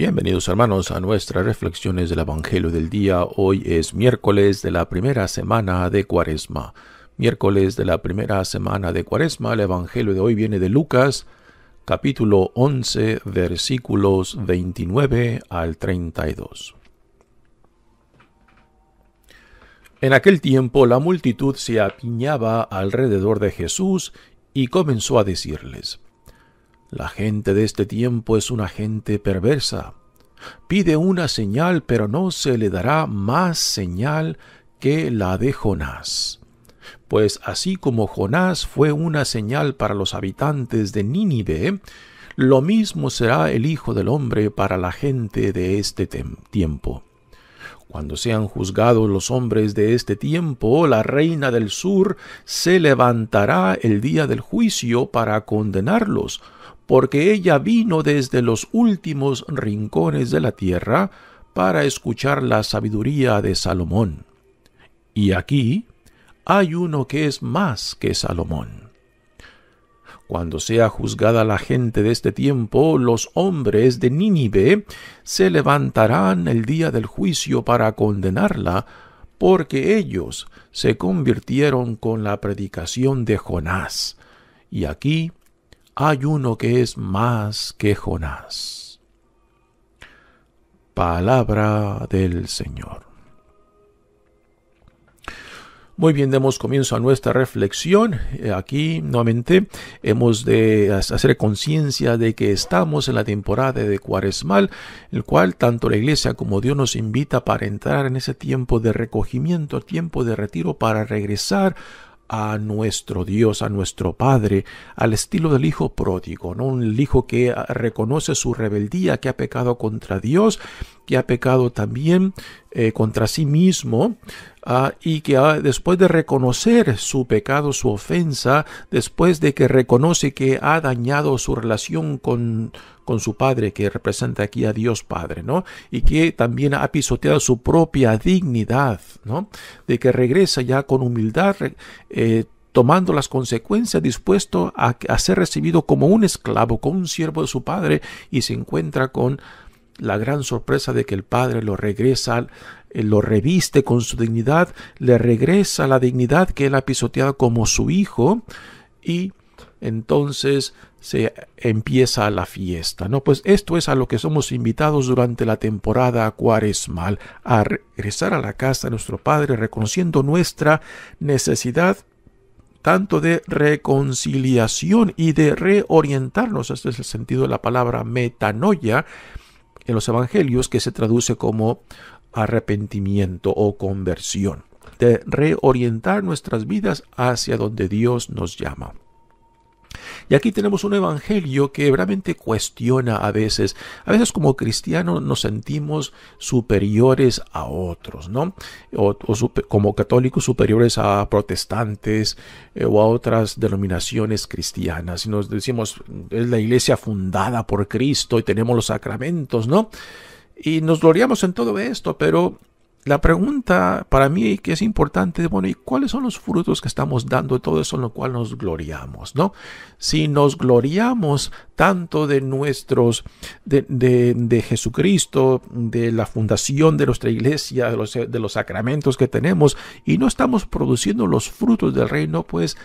Bienvenidos hermanos a nuestras reflexiones del Evangelio del día. Hoy es miércoles de la primera semana de Cuaresma. Miércoles de la primera semana de Cuaresma, el Evangelio de hoy viene de Lucas capítulo 11 versículos 29 al 32. En aquel tiempo la multitud se apiñaba alrededor de Jesús y comenzó a decirles, la gente de este tiempo es una gente perversa. Pide una señal, pero no se le dará más señal que la de Jonás. Pues así como Jonás fue una señal para los habitantes de Nínive, lo mismo será el Hijo del Hombre para la gente de este tiempo. Cuando sean juzgados los hombres de este tiempo, la reina del sur se levantará el día del juicio para condenarlos, porque ella vino desde los últimos rincones de la tierra para escuchar la sabiduría de Salomón. Y aquí hay uno que es más que Salomón. Cuando sea juzgada la gente de este tiempo, los hombres de Nínive se levantarán el día del juicio para condenarla, porque ellos se convirtieron con la predicación de Jonás. Y aquí hay uno que es más que Jonás. Palabra del Señor. Muy bien, demos comienzo a nuestra reflexión. Eh, aquí nuevamente hemos de hacer conciencia de que estamos en la temporada de Cuaresmal, el cual tanto la Iglesia como Dios nos invita para entrar en ese tiempo de recogimiento, tiempo de retiro, para regresar a nuestro Dios, a nuestro Padre, al estilo del Hijo pródigo, ¿no? un Hijo que reconoce su rebeldía, que ha pecado contra Dios, que ha pecado también eh, contra sí mismo, Ah, y que ah, después de reconocer su pecado, su ofensa, después de que reconoce que ha dañado su relación con, con su padre, que representa aquí a Dios Padre, ¿no? Y que también ha pisoteado su propia dignidad, ¿no? De que regresa ya con humildad. Eh, tomando las consecuencias, dispuesto a, ser recibido como un esclavo, como un siervo de su padre, y se encuentra con la gran sorpresa de que el padre lo regresa eh, lo reviste con su dignidad, le regresa la dignidad que él ha pisoteado como su hijo y entonces se empieza la fiesta, ¿no? Pues esto es a lo que somos invitados durante la temporada cuaresmal, a regresar a la casa de nuestro Padre reconociendo nuestra necesidad tanto de reconciliación y de reorientarnos, este es el sentido de la palabra metanoia en los evangelios que se traduce como arrepentimiento o conversión, de reorientar nuestras vidas hacia donde Dios nos llama. Y aquí tenemos un evangelio que realmente cuestiona a veces. A veces como cristianos nos sentimos superiores a otros, ¿no? O, como católicos superiores a protestantes eh, o a otras denominaciones cristianas. Y nos decimos, es la iglesia fundada por Cristo y tenemos los sacramentos, ¿no? Y nos gloriamos en todo esto, pero la pregunta para mí que es importante, bueno, ¿y cuáles son los frutos que estamos dando todo eso en lo cual nos gloriamos, no? Si nos gloriamos tanto de nuestros, de, de Jesucristo, de la fundación de nuestra iglesia, de los, de los sacramentos que tenemos, y no estamos produciendo los frutos del reino, pues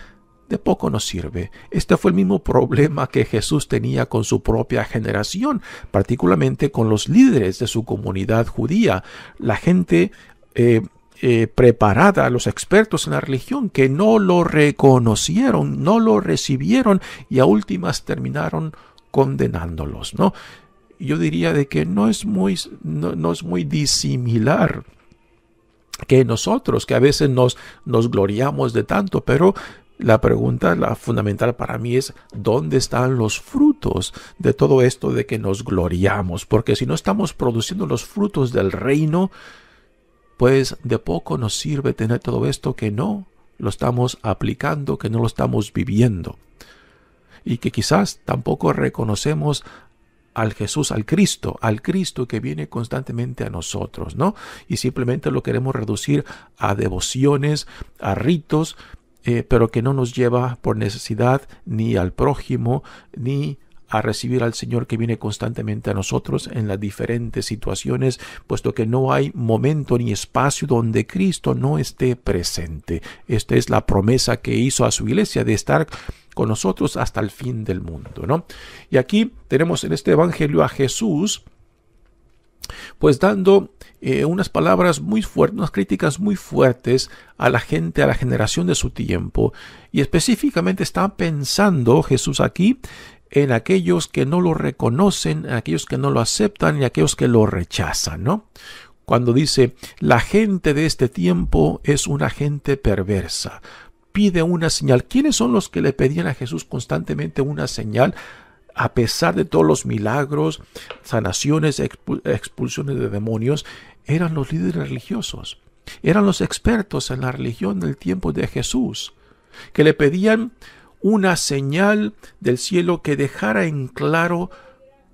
de poco nos sirve. Este fue el mismo problema que Jesús tenía con su propia generación, particularmente con los líderes de su comunidad judía, la gente eh, eh, preparada, los expertos en la religión, que no lo reconocieron, no lo recibieron y a últimas terminaron condenándolos, ¿no? Yo diría de que no es muy, no es muy disimilar que nosotros, que a veces nos, nos gloriamos de tanto, pero la pregunta la fundamental para mí es ¿dónde están los frutos de todo esto de que nos gloriamos? Porque si no estamos produciendo los frutos del reino, pues de poco nos sirve tener todo esto que no lo estamos aplicando, que no lo estamos viviendo. Y que quizás tampoco reconocemos al Jesús, al Cristo, al Cristo que viene constantemente a nosotros, ¿no? Y simplemente lo queremos reducir a devociones, a ritos, eh, pero que no nos lleva por necesidad ni al prójimo, ni a recibir al Señor que viene constantemente a nosotros en las diferentes situaciones, puesto que no hay momento ni espacio donde Cristo no esté presente. Esta es la promesa que hizo a su iglesia de estar con nosotros hasta el fin del mundo, ¿no? Y aquí tenemos en este evangelio a Jesús pues dando eh, unas palabras muy fuertes, unas críticas muy fuertes a la gente, a la generación de su tiempo. Y específicamente está pensando Jesús aquí en aquellos que no lo reconocen, en aquellos que no lo aceptan y aquellos que lo rechazan, ¿no? Cuando dice, la gente de este tiempo es una gente perversa, pide una señal. ¿Quiénes son los que le pedían a Jesús constantemente una señal? a pesar de todos los milagros, sanaciones, expulsiones de demonios, eran los líderes religiosos, eran los expertos en la religión del tiempo de Jesús, que le pedían una señal del cielo que dejara en claro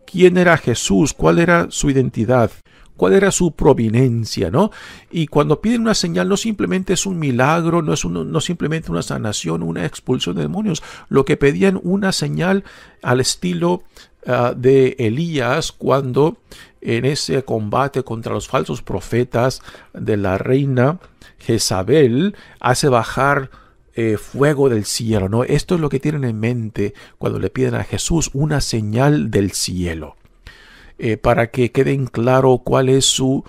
quién era Jesús, cuál era su identidad cuál era su providencia, ¿no? Y cuando piden una señal no simplemente es un milagro, no es no simplemente una sanación, una expulsión de demonios, lo que pedían una señal al estilo ah, de Elías cuando en ese combate contra los falsos profetas de la reina Jezabel hace bajar eh, fuego del cielo, ¿no? Esto es lo que tienen en mente cuando le piden a Jesús una señal del cielo. Eh, para que queden claro cuál es su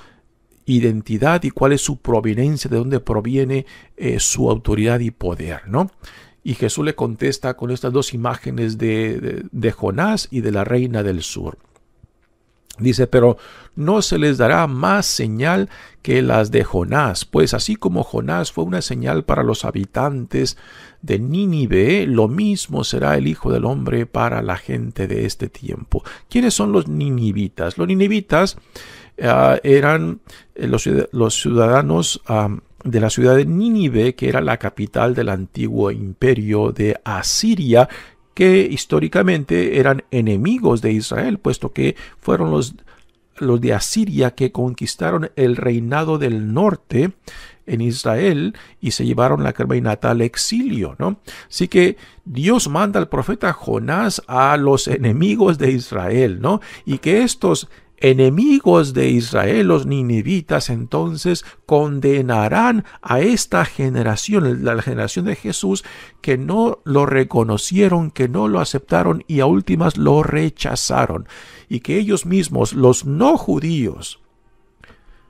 identidad y cuál es su proveniencia, de dónde proviene eh, su autoridad y poder, ¿no? Y Jesús le contesta con estas dos imágenes de, de Jonás y de la reina del sur. Dice, pero no se les dará más señal que las de Jonás, pues así como Jonás fue una señal para los habitantes de Nínive, lo mismo será el Hijo del Hombre para la gente de este tiempo. ¿Quiénes son los ninivitas? Los ninivitas ah, eran eh, los, ciudadanos ah, de la ciudad de Nínive, que era la capital del antiguo imperio de Asiria, que históricamente eran enemigos de Israel, puesto que fueron los, los de Asiria que conquistaron el reinado del norte en Israel y se llevaron la natal al exilio, ¿no? Así que Dios manda al profeta Jonás a los enemigos de Israel, ¿no? Y que estos enemigos de Israel, los ninivitas, entonces condenarán a esta generación, la generación de Jesús, que no lo reconocieron, que no lo aceptaron y a últimas lo rechazaron, y que ellos mismos, los no judíos,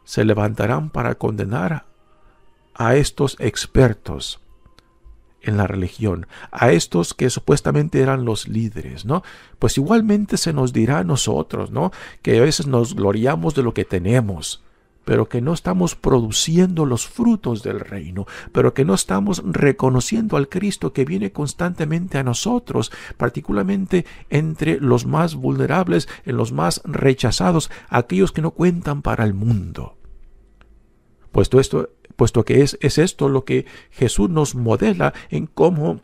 se levantarán para condenar a estos expertos en la religión, a estos que supuestamente eran los líderes, ¿no? Pues igualmente se nos dirá a nosotros, ¿no? Que a veces nos gloriamos de lo que tenemos, pero que no estamos produciendo los frutos del reino, pero que no estamos reconociendo al Cristo que viene constantemente a nosotros, particularmente entre los más vulnerables, en los más rechazados, aquellos que no cuentan para el mundo. Puesto esto puesto que es, es esto lo que Jesús nos modela en cómo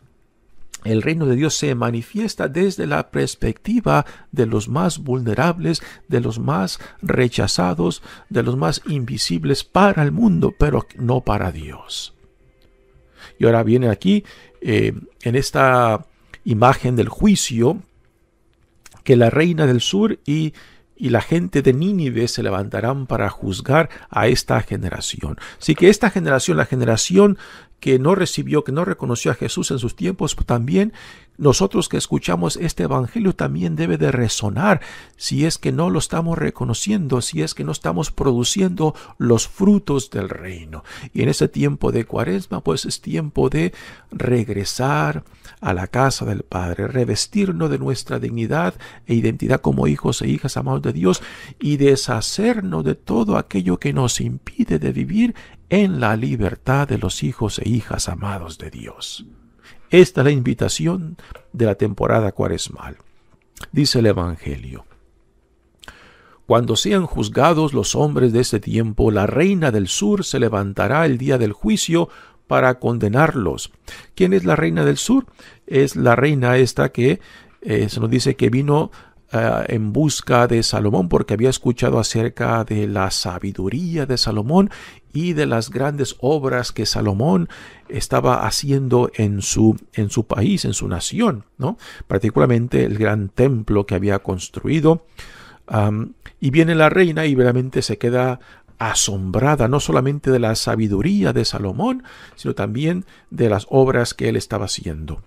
el reino de Dios se manifiesta desde la perspectiva de los más vulnerables, de los más rechazados, de los más invisibles para el mundo, pero no para Dios. Y ahora viene aquí, eh, en esta imagen del juicio, que la reina del sur y y la gente de Nínive se levantarán para juzgar a esta generación. Así que esta generación, la generación que no recibió, que no reconoció a Jesús en sus tiempos, también nosotros que escuchamos este Evangelio también debe de resonar si es que no lo estamos reconociendo, si es que no estamos produciendo los frutos del reino. Y en ese tiempo de cuaresma, pues es tiempo de regresar a la casa del Padre, revestirnos de nuestra dignidad e identidad como hijos e hijas amados de Dios y deshacernos de todo aquello que nos impide de vivir en la libertad de los hijos e hijas amados de Dios. Esta es la invitación de la temporada cuaresmal. Dice el Evangelio. Cuando sean juzgados los hombres de ese tiempo, la reina del sur se levantará el día del juicio para condenarlos. ¿Quién es la reina del sur? Es la reina esta que eh, se nos dice que vino eh, en busca de Salomón porque había escuchado acerca de la sabiduría de Salomón y de las grandes obras que Salomón estaba haciendo en su, en su país, en su nación, ¿no? particularmente el gran templo que había construido. y viene la reina y realmente se queda asombrada no solamente de la sabiduría de Salomón, sino también de las obras que él estaba haciendo.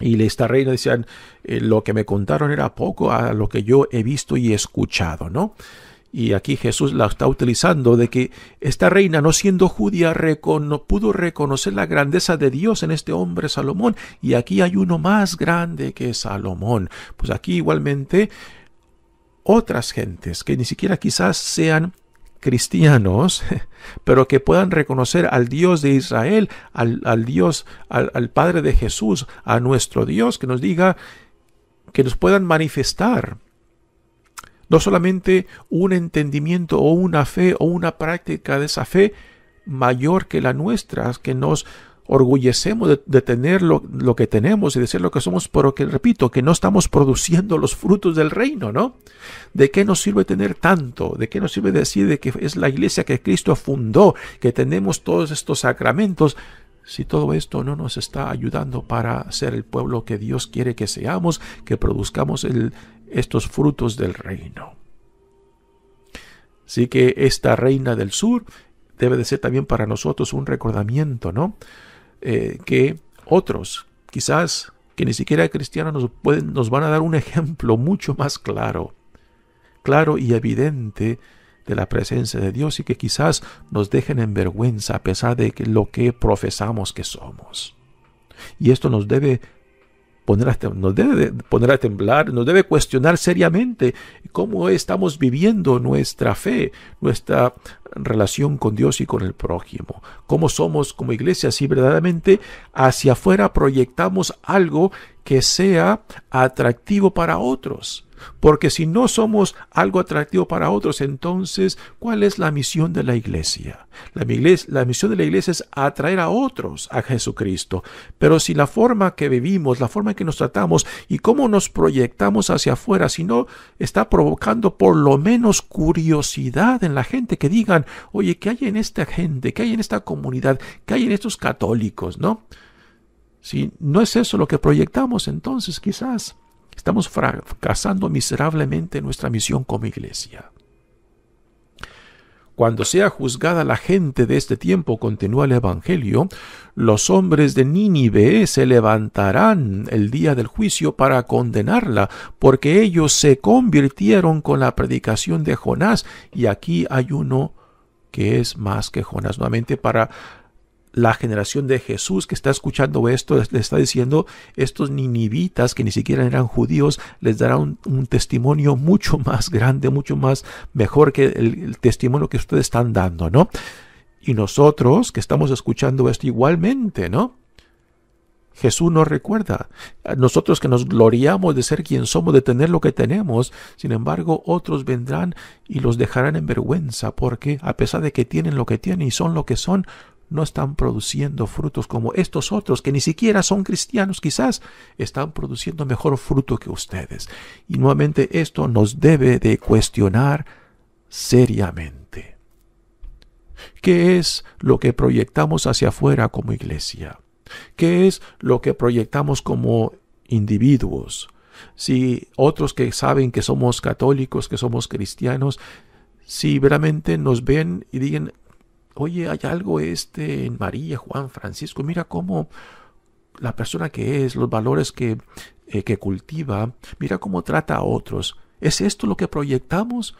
Y esta reina decían, eh, lo que me contaron era poco a lo que yo he visto y escuchado, ¿no? Y aquí Jesús la está utilizando de que esta reina, no siendo judía, pudo reconocer la grandeza de Dios en este hombre Salomón. Y aquí hay uno más grande que Salomón. Pues aquí igualmente otras gentes que ni siquiera quizás sean cristianos, pero que puedan reconocer al Dios de Israel, al, Dios, al, al, Padre de Jesús, a nuestro Dios, que nos diga, que nos puedan manifestar. No solamente un entendimiento o una fe o una práctica de esa fe mayor que la nuestra, que nos, orgullecemos de, tener lo, que tenemos y de ser lo que somos, pero que, repito, que no estamos produciendo los frutos del reino, ¿no? ¿De qué nos sirve tener tanto? ¿De qué nos sirve decir de que es la iglesia que Cristo fundó, que tenemos todos estos sacramentos? Si todo esto no nos está ayudando para ser el pueblo que Dios quiere que seamos, que produzcamos estos frutos del reino. Así que esta reina del sur debe de ser también para nosotros un recordamiento, ¿no? Eh, que otros, quizás que ni siquiera cristianos, nos, pueden, nos van a dar un ejemplo mucho más claro, claro y evidente de la presencia de Dios y que quizás nos dejen en vergüenza a pesar de que lo que profesamos que somos. Y esto nos debe este, nos debe poner a temblar, nos debe cuestionar seriamente cómo estamos viviendo nuestra fe, nuestra relación con Dios y con el prójimo, cómo somos como iglesia, si verdaderamente hacia afuera proyectamos algo que sea atractivo para otros. Porque si no somos algo atractivo para otros, entonces, ¿cuál es la misión de la iglesia? La, misión de la iglesia es atraer a otros a Jesucristo. Pero si la forma que vivimos, la forma en que nos tratamos y cómo nos proyectamos hacia afuera, si no está provocando por lo menos curiosidad en la gente, que digan, oye, ¿qué hay en esta gente? ¿Qué hay en esta comunidad? ¿Qué hay en estos católicos? ¿No? Si no es eso lo que proyectamos, entonces quizás Estamos fracasando miserablemente nuestra misión como iglesia. Cuando sea juzgada la gente de este tiempo, continúa el Evangelio, los hombres de Nínive se levantarán el día del juicio para condenarla, porque ellos se convirtieron con la predicación de Jonás, y aquí hay uno que es más que Jonás, nuevamente para la generación de Jesús que está escuchando esto, le está diciendo, estos ninivitas que ni siquiera eran judíos, les dará un, testimonio mucho más grande, mucho más mejor que el, el testimonio que ustedes están dando, ¿no? Y nosotros que estamos escuchando esto igualmente, ¿no? Jesús nos recuerda. Nosotros que nos gloriamos de ser quien somos, de tener lo que tenemos, sin embargo, otros vendrán y los dejarán en vergüenza, porque a pesar de que tienen lo que tienen y son lo que son, no están produciendo frutos como estos otros que ni siquiera son cristianos, quizás están produciendo mejor fruto que ustedes. Y nuevamente esto nos debe de cuestionar seriamente. ¿Qué es lo que proyectamos hacia afuera como iglesia? ¿Qué es lo que proyectamos como individuos? Si otros que saben que somos católicos, que somos cristianos, si verdaderamente nos ven y dicen, Oye, hay algo este en María, Juan, Francisco. Mira cómo la persona que es, los valores que, eh, que cultiva, mira cómo trata a otros. ¿Es esto lo que proyectamos?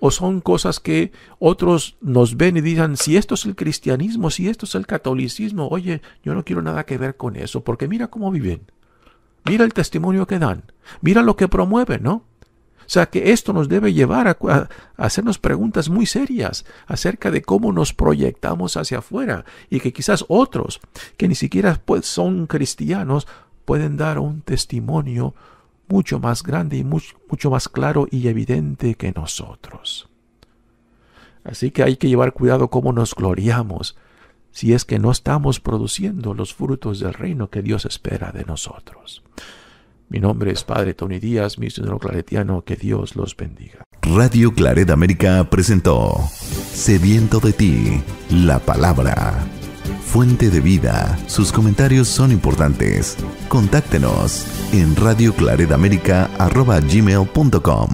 ¿O son cosas que otros nos ven y dicen, si esto es el cristianismo, si esto es el catolicismo, oye, yo no quiero nada que ver con eso, porque mira cómo viven, mira el testimonio que dan, mira lo que promueven, ¿no? O sea que esto nos debe llevar a, hacernos preguntas muy serias acerca de cómo nos proyectamos hacia afuera y que quizás otros que ni siquiera pues son cristianos pueden dar un testimonio mucho más grande y mucho, mucho más claro y evidente que nosotros. Así que hay que llevar cuidado cómo nos gloriamos si es que no estamos produciendo los frutos del reino que Dios espera de nosotros. Mi nombre es Padre Tony Díaz, misionero claretiano. Que Dios los bendiga. Radio Claret América presentó Sediento de ti, la palabra. Fuente de vida. Sus comentarios son importantes. Contáctenos en radioclaretamérica.com